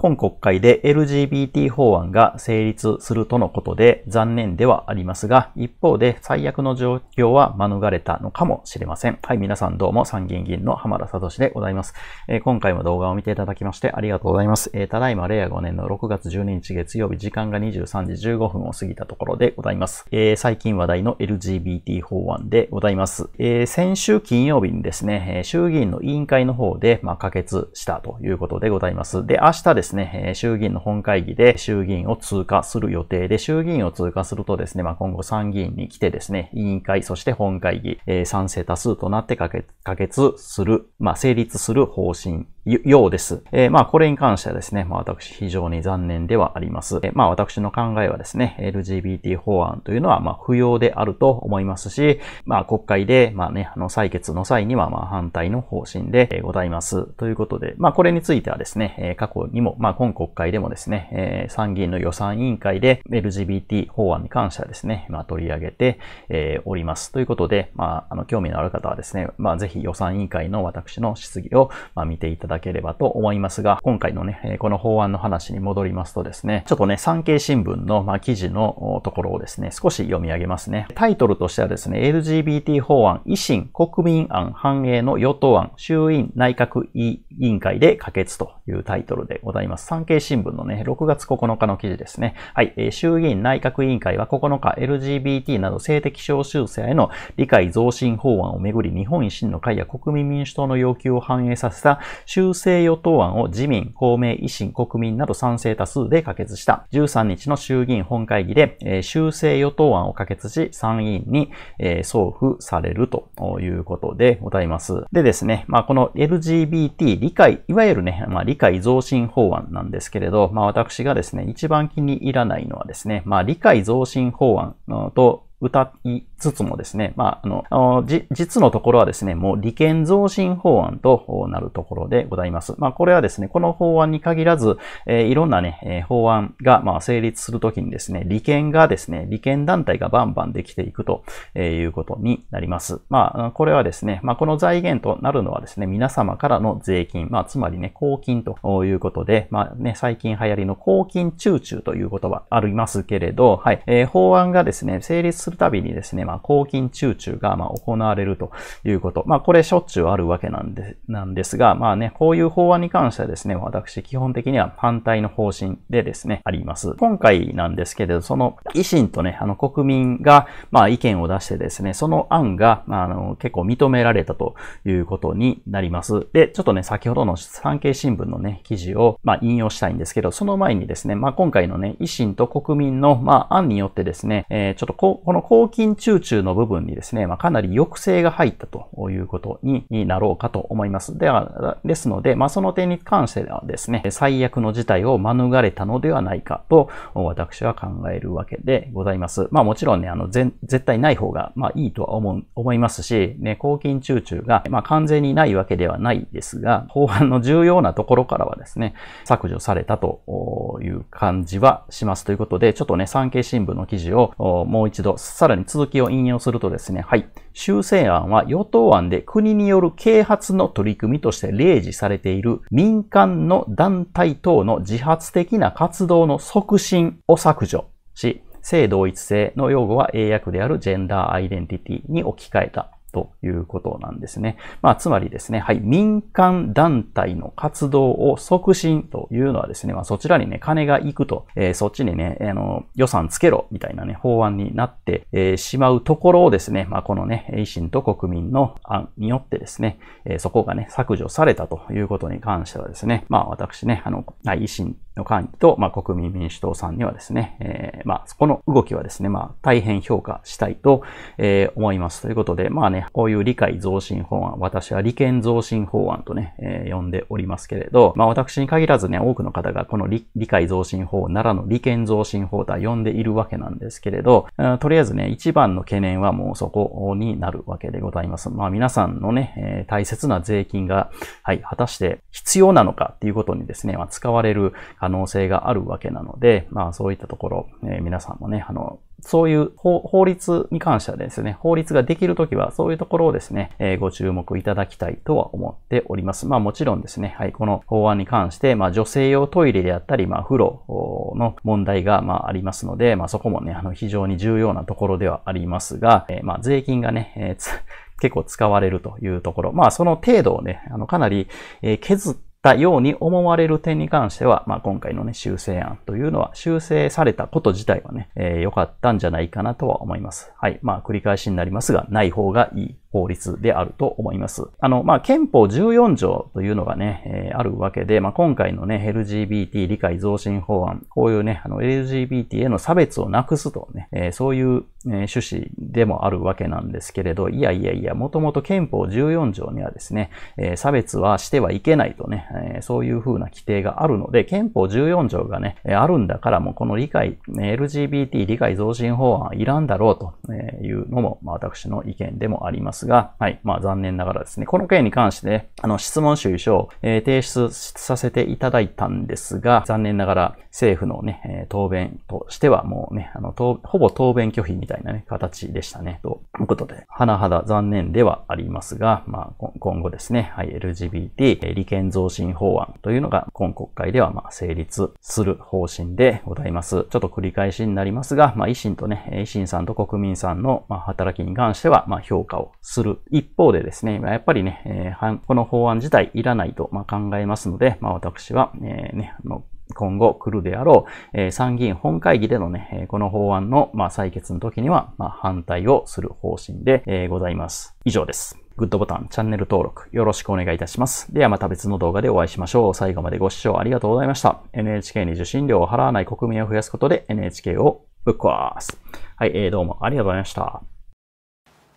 今国会で LGBT 法案が成立するとのことで残念ではありますが、一方で最悪の状況は免れたのかもしれません。はい、皆さんどうも参議院議員の浜田聡でございます、えー、今回も動画を見ていただきましてありがとうございます。えー、ただいま令和5年の6月12日月曜日、時間が23時15分を過ぎたところでございます。えー、最近話題の LGBT 法案でございます。え先週金曜日にですね、衆議院の委員会の方で、まあ、可決したということでございます。で、明日ですですね、衆議院の本会議で衆議院を通過する予定で、衆議院を通過するとですね、まあ、今後参議院に来てですね、委員会、そして本会議、え賛成多数となって可決する、まあ、成立する方針ようです。えー、まあ、これに関してはですね、まあ、私非常に残念ではあります。えー、まあ、私の考えはですね、LGBT 法案というのは、まあ、不要であると思いますし、まあ、国会で、まあね、あの、採決の際には、まあ、反対の方針でございます。ということで、まあ、これについてはですね、過去にも、まあ、今国会でもですね、えー、参議院の予算委員会で LGBT 法案に関してはですね、まあ、取り上げて、えー、おります。ということで、まあ、あの、興味のある方はですね、まあ、ぜひ予算委員会の私の質疑を、まあ、見ていただければと思いますが、今回のね、この法案の話に戻りますとですね、ちょっとね、産経新聞の、ま記事のところをですね、少し読み上げますね。タイトルとしてはですね、LGBT 法案、維新、国民案、繁栄の与党案、衆院内閣委員会で可決というタイトルでございます。産経新聞のね、6月9日の記事ですね。はい、え衆議院内閣委員会は9日、LGBT など性的少数者への理解増進法案をめぐり、日本維新の会や国民民主党の要求を反映させた衆修正与党案を自民、公明、維新、国民など賛成多数で可決した。13日の衆議院本会議で、えー、修正与党案を可決し、参院に、えー、送付されるということでございます。でですね、まあ、この LGBT 理解、いわゆるね、まあ、理解増進法案なんですけれど、まあ、私がですね、一番気に入らないのはですね、まあ、理解増進法案と歌いつつもですね、まあ、あの、実のところはですね、もう利権増進法案となるところでございます。まあ、これはですね、この法案に限らず、えー、いろんなね、え法案が、まあ、成立するときにですね、利権がですね、利権団体がバンバンできていくということになります。まあ、これはですね、まあ、この財源となるのはですね、皆様からの税金、まあ、つまりね、公金ということで、まあね、最近流行りの公金中中という言葉ありますけれど、はい、えー、法案がですね、成立するたびにですね、まあ、抗菌中中が、まあ、行われるということ。まあ、これしょっちゅうあるわけなんで、なんですが、まあね、こういう法案に関してはですね、私、基本的には反対の方針でですね、あります。今回なんですけれど、その、維新とね、あの、国民が、まあ、意見を出してですね、その案が、まあ、あの、結構認められたということになります。で、ちょっとね、先ほどの産経新聞のね、記事を、まあ、引用したいんですけど、その前にですね、まあ、今回のね、維新と国民の、まあ、案によってですね、えー、ちょっとこ、この抗菌中集中の部分にですね、まあ、かなり抑制が入ったということになろうかと思います。では、ですので、まあ、その点に関してはですね、最悪の事態を免れたのではないかと、私は考えるわけでございます。まあ、もちろんね、あの、絶対ない方が、まあ、いいとは思う、思いますし、ね、抗菌中中が、まあ、完全にないわけではないですが、法案の重要なところからはですね、削除されたという感じはしますということで、ちょっとね、産経新聞の記事をもう一度、さらに続きを引用するとですね、はい。修正案は与党案で国による啓発の取り組みとして例示されている民間の団体等の自発的な活動の促進を削除し、性同一性の用語は英訳であるジェンダーアイデンティティに置き換えたということなんですね。まあ、つまりですね、はい、民間団体の活動を促進というのはですね、まあ、そちらにね、金が行くと、えー、そっちにね、あの、予算つけろ、みたいなね、法案になって、えー、しまうところをですね、まあ、このね、維新と国民の案によってですね、えー、そこがね、削除されたということに関してはですね、まあ、私ね、あの、維新の会議と、まあ、国民民主党さんにはですね、えー、まあ、この動きはですね、まあ、大変評価したいと、えー、思います。ということで、まあね、こういう理解増進法案、私は利権増進法案とね、えー、呼んでおりますけれど、まあ、私に限らずね、多くの方がこの理解増進法、ならの利権増進法とは呼んでいるわけなんですけれど、とりあえずね、一番の懸念はもうそこになるわけでございます。まあ、皆さんのね、えー、大切な税金が、はい、果たして必要なのかっていうことにですね、まあ、使われる可能性があるわけなので、まあそういったところ、えー、皆さんもね、あの、そういう法律に関してはですね、法律ができるときは、そういうところをですね、えー、ご注目いただきたいとは思っております。まあもちろんですね、はい、この法案に関して、まあ女性用トイレであったり、まあ風呂の問題が、まあありますので、まあそこもね、あの非常に重要なところではありますが、えー、まあ税金がね、えー 結構使われるというところ。まあ、その程度をね、あの、かなり、え削ってたように思われる点に関しては、まあ、今回のね、修正案というのは、修正されたこと自体はね、良、えー、かったんじゃないかなとは思います。はい。まあ、繰り返しになりますが、ない方がいい法律であると思います。あの、まあ、憲法14条というのがね、えー、あるわけで、まあ、今回のね、LGBT 理解増進法案、こういうね、あの、LGBT への差別をなくすとね、えー、そういう、えー、趣旨でもあるわけなんですけれど、いやいやいや、もともと憲法14条にはですね、え差別はしてはいけないとね、えそういうふうな規定があるので、憲法14条がね、えあるんだからもうこの理解、LGBT 理解増進法案いらんだろうというのも、まあ、私の意見でもあります。ますが、はい。まあ残念ながらですね、この件に関して、ね、あの質問主意書を、え提出させていただいたんですが、残念ながら政府のね、答弁としてはもうね、あの、ほぼ答弁拒否みたいなね、形でしたね。ということで、はなはだ残念ではありますが、まあ今後ですね、はい、LGBT 利権増進法案というのが今国会ではまあ成立する方針でございます。ちょっと繰り返しになりますが、まあ維新とね、維新さんと国民さんの、まあ、働きに関しては、まあ評価をする一方でですね、やっぱりね、えこの法案自体いらないと、ま考えますので、まあ、私は、えー、ね、あの今後来るであろう、え参議院本会議でのね、この法案の、ま採決の時には、ま反対をする方針で、えございます。以上です。グッドボタン、チャンネル登録よろしくお願いいたします。ではまた別の動画でお会いしましょう。最後までご視聴ありがとうございました。NHK に受信料を払わない国民を増やすことで NHK をぶっ壊す。はい、えー、どうもありがとうございました。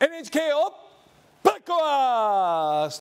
NHK を Nicolas!